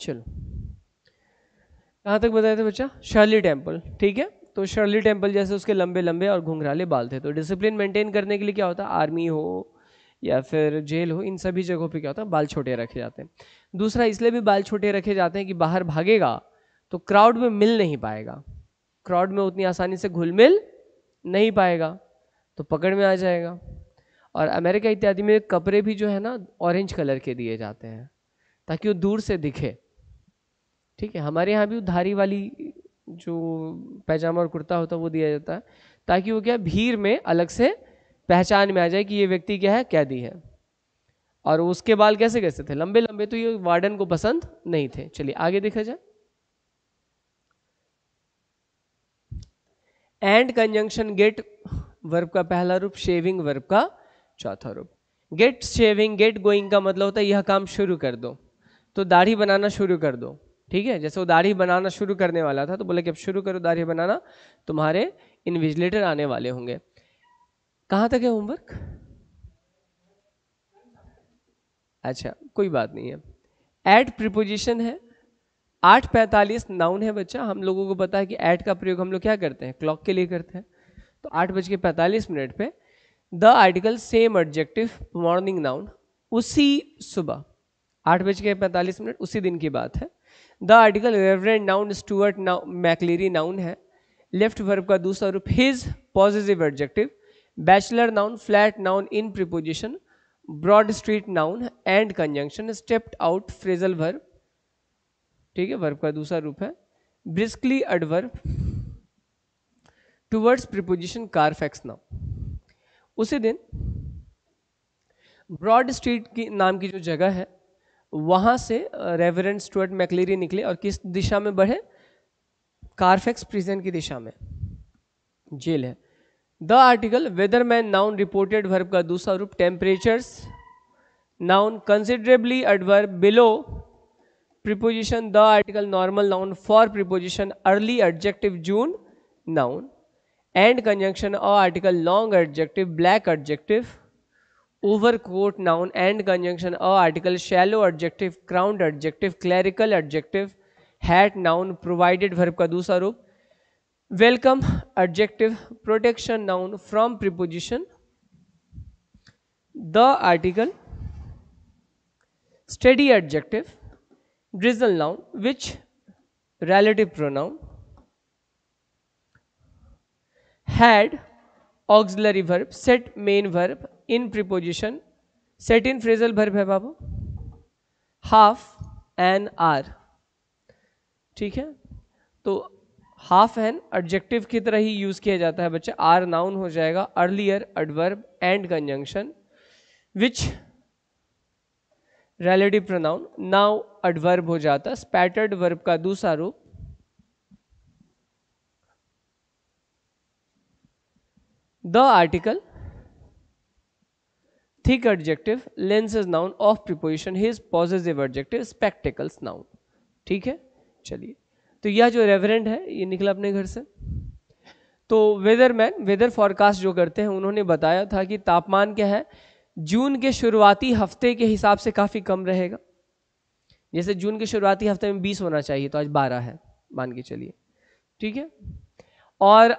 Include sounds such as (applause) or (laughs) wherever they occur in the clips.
चलो कहाँ तक बताए थे बच्चा शर्ली टेम्पल ठीक है तो शर्ली टेम्पल जैसे उसके लंबे लंबे और घुंघराले बाल थे तो डिसिप्लिन मेंटेन करने के लिए क्या होता है आर्मी हो या फिर जेल हो इन सभी जगहों पे क्या होता है बाल छोटे रखे जाते हैं दूसरा इसलिए भी बाल छोटे रखे जाते हैं कि बाहर भागेगा तो क्राउड में मिल नहीं पाएगा क्राउड में उतनी आसानी से घुल मिल नहीं पाएगा तो पकड़ में आ जाएगा और अमेरिका इत्यादि में कपड़े भी जो है ना ऑरेंज कलर के दिए जाते हैं ताकि वो दूर से दिखे ठीक है हमारे यहाँ भी उधारी वाली जो पैजामा और कुर्ता होता है वो दिया जाता है ताकि वो क्या भीड़ में अलग से पहचान में आ जाए कि ये व्यक्ति क्या है कैदी है और उसके बाल कैसे कैसे थे लंबे लंबे तो ये वार्डन को पसंद नहीं थे चलिए आगे देखा जाए एंड कंजंक्शन गेट वर्ब का पहला रूप शेविंग वर्ब का चौथा रूप गेट शेविंग गेट गोइंग का मतलब होता है यह काम शुरू कर दो तो दाढ़ी बनाना शुरू कर दो ठीक है जैसे वो दाढ़ी बनाना शुरू करने वाला था तो बोला कि अब शुरू करो दाढ़ी बनाना तुम्हारे इन्विजिलेटर आने वाले होंगे कहाँ तक है होमवर्क अच्छा कोई बात नहीं है एड प्रिपोजिशन है आठ पैंतालीस नाउन है बच्चा हम लोगों को पता है कि एड का प्रयोग हम लोग क्या करते हैं क्लॉक के लिए करते हैं तो आठ बज के पैंतालीस मिनट पे the article same objective morning noun उसी सुबह आठ बज के पैंतालीस मिनट उसी दिन की बात है the article reverend noun Stuart McCleary noun है लेफ्ट वर्ब का दूसरा रूप his positive adjective bachelor noun flat noun in preposition broad street noun and conjunction stepped out phrasal verb ठीक है वर्ब का दूसरा रूप है briskly adverb towards preposition Carfax noun उसी दिन ब्रॉड स्ट्रीट की नाम की जो जगह है वहाँ से रेवरेंट स्टुअर्ट मैकलेरी निकले और किस दिशा में बढ़े कारफेक्स प्रिजन की दिशा में जेल है the article weatherman noun reported verb का दूसरा रूप temperatures noun considerably adverb below preposition the article normal noun for preposition early adjective June noun and conjunction a article long adjective black adjective overcoat noun and conjunction a article shallow adjective crowned adjective clerical adjective hat noun provided verb का दूसरा रूप welcome adjective protection noun from preposition the article steady adjective drizzle noun which relative pronoun had auxiliary verb set main verb in preposition set in phrasal verb है बाबू half N R ठीक है तो half an adjective की तरह ही use किया जाता है बच्चे आर नाउन हो जाएगा earlier adverb and conjunction which relative pronoun now adverb हो जाता है स्पैटर्ड वर्ब का दूसरा रूप the article thick adjective lenses noun of preposition his positive adjective spectacles noun ठीक है चलिए तो यह जो रेवरेंट है ये निकला अपने घर से तो वेदर मैन वेदर फॉरकास्ट जो करते हैं उन्होंने बताया था कि तापमान क्या है जून के शुरुआती हफ्ते के हिसाब से काफ़ी कम रहेगा जैसे जून के शुरुआती हफ्ते में 20 होना चाहिए तो आज 12 है मान के चलिए ठीक है और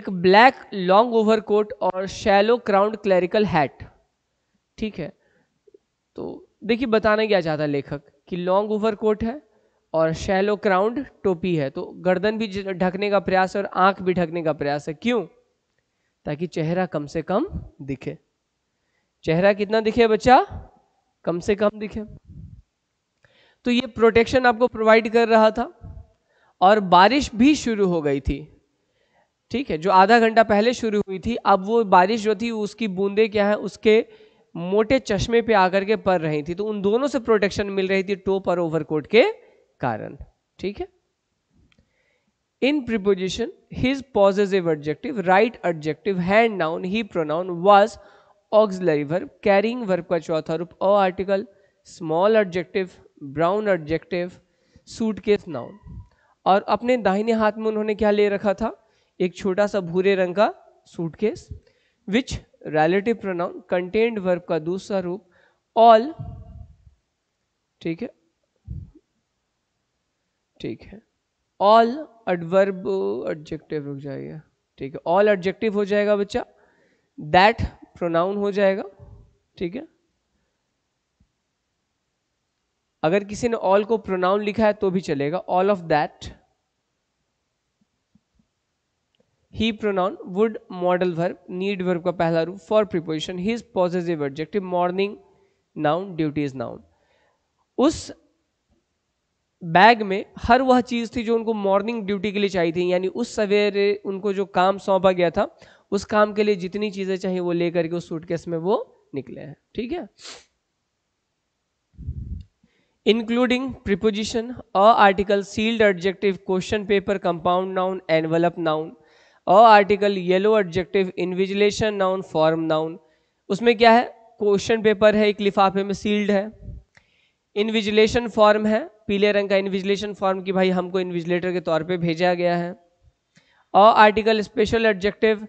एक ब्लैक लॉन्ग ओवरकोट और शैलो क्राउंड क्लैरिकल हैट ठीक है तो देखिए बताना क्या चाहता लेखक कि लॉन्ग ओवर कोट है और शैलो क्राउंड टोपी है तो गर्दन भी ढकने का प्रयास है और आंख भी ढकने का प्रयास है क्यों ताकि चेहरा कम से कम दिखे चेहरा कितना दिखे बच्चा कम से कम दिखे तो ये प्रोटेक्शन आपको प्रोवाइड कर रहा था और बारिश भी शुरू हो गई थी ठीक है जो आधा घंटा पहले शुरू हुई थी अब वो बारिश जो थी उसकी बूंदे क्या है उसके मोटे चश्मे पे आकर के पड़ रही थी तो उन दोनों से प्रोटेक्शन मिल रही थी टोप और ओवरकोट के कारण ठीक है in preposition his positive adjective right adjective hand noun he pronoun was auxiliary verb carrying verb का चौथा रूप a article small adjective brown adjective suitcase noun और अपने दाहिने हाथ में उन्होंने क्या ले रखा था एक छोटा सा भूरे रंग का suitcase which relative pronoun contained verb का दूसरा रूप ऑल ठीक है ठीक है ऑल एडवर्ब एडजेक्टिव रुक जाइए ठीक है ऑल एडजेक्टिव हो जाएगा बच्चा दैट प्रोनाउन हो जाएगा ठीक है अगर किसी ने ऑल को प्रोनाउन लिखा है तो भी चलेगा all of that he pronoun would modal verb need verb का पहला रूप for preposition his positive adjective morning noun duties noun उस बैग में हर वह चीज़ थी जो उनको मॉर्निंग ड्यूटी के लिए चाहिए थी यानी उस सवेरे उनको जो काम सौंपा गया था उस काम के लिए जितनी चीज़ें चाहिए वो लेकर के उस सूटकेस में वो निकले हैं ठीक है including preposition a article sealed adjective question paper compound noun envelope noun a article yellow adjective invigilation noun form noun उसमें क्या है क्वेश्चन पेपर है एक लिफाफे में सील्ड है इन्विजिलेशन फॉर्म है पीले रंग का इन्विजिलेशन फॉर्म कि भाई हमको इन्विजिलेटर के तौर पे भेजा गया है a article special adjective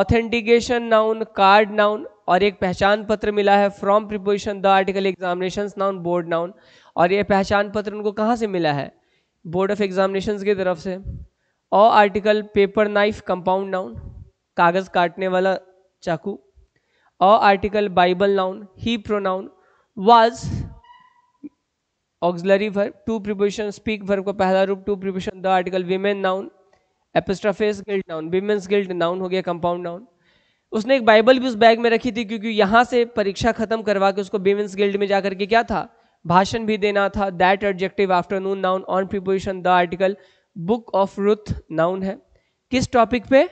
authentication noun card noun और एक पहचान पत्र मिला है from preposition the article examination noun board noun और ये पहचान पत्र उनको कहाँ से मिला है बोर्ड ऑफ एग्जामिनेशन की तरफ से और article paper knife compound noun कागज़ काटने वाला चाकू और article Bible noun he pronoun was auxiliary verb to preposition speak verb का पहला रूप to preposition the article women noun apostrophes guild noun women's guild noun हो गया कंपाउंड नाउन उसने एक बाइबल भी उस बैग में रखी थी क्योंकि यहाँ से परीक्षा खत्म करवा के उसको विमेन्स गिल्ड में जाकर के क्या था भाषण भी देना था that adjective afternoon noun on preposition the article book of Ruth noun है किस टॉपिक पे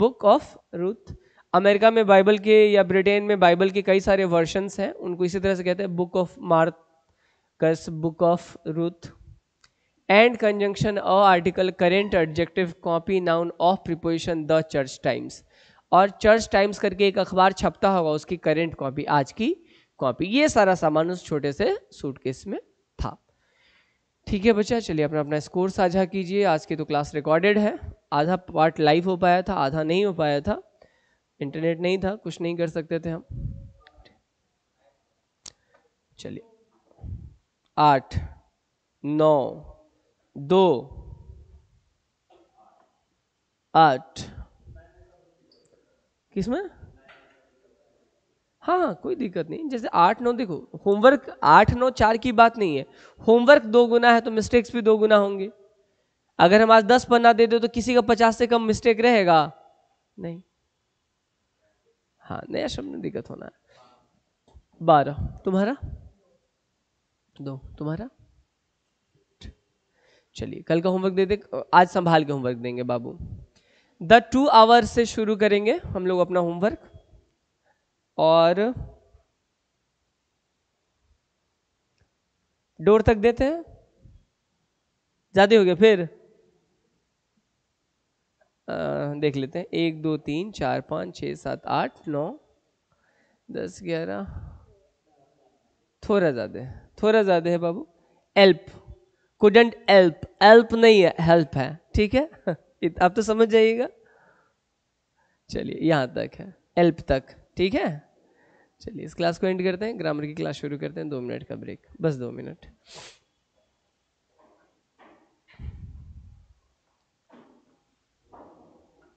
बुक ऑफ रुथ अमेरिका में बाइबल के या ब्रिटेन में बाइबल के कई सारे वर्शंस हैं उनको इसी तरह से कहते हैं book of Marcus book of Ruth and conjunction a article current adjective copy noun of preposition the Church Times और चर्च टाइम्स करके एक अखबार छपता होगा उसकी करेंट कॉपी आज की कॉपी ये सारा सामान उस छोटे से सूटकेस में ठीक है बच्चा चलिए अपना अपना स्कोर साझा कीजिए आज की तो क्लास रिकॉर्डेड है आधा पार्ट लाइव हो पाया था आधा नहीं हो पाया था इंटरनेट नहीं था कुछ नहीं कर सकते थे हम चलिए आठ नौ दो आठ किसमें हाँ, हाँ कोई दिक्कत नहीं जैसे आठ नौ देखो होमवर्क आठ नौ चार की बात नहीं है होमवर्क दो गुना है तो मिस्टेक्स भी दो गुना होंगे अगर हम आज दस पन्ना दे दो तो किसी का पचास से कम मिस्टेक रहेगा नहीं हाँ नया शब्द में दिक्कत होना है बारह तुम्हारा दो तुम्हारा चलिए कल का होमवर्क दे दे आज संभाल के होमवर्क देंगे बाबू द टू आवर्स से शुरू करेंगे हम लोग अपना होमवर्क और डोर तक देते हैं ज़्यादा हो गया फिर आ, देख लेते हैं एक दो तीन चार पाँच छः सात आठ नौ दस ग्यारह थोड़ा ज़्यादा है थोड़ा ज़्यादा है बाबू एल्प कुडेंट एल्प एल्प नहीं है हेल्प है ठीक है (laughs) आप तो समझ जाइएगा चलिए यहाँ तक है एल्प तक ठीक है चलिए इस क्लास को एंड करते हैं ग्रामर की क्लास शुरू करते हैं दो मिनट का ब्रेक बस दो मिनट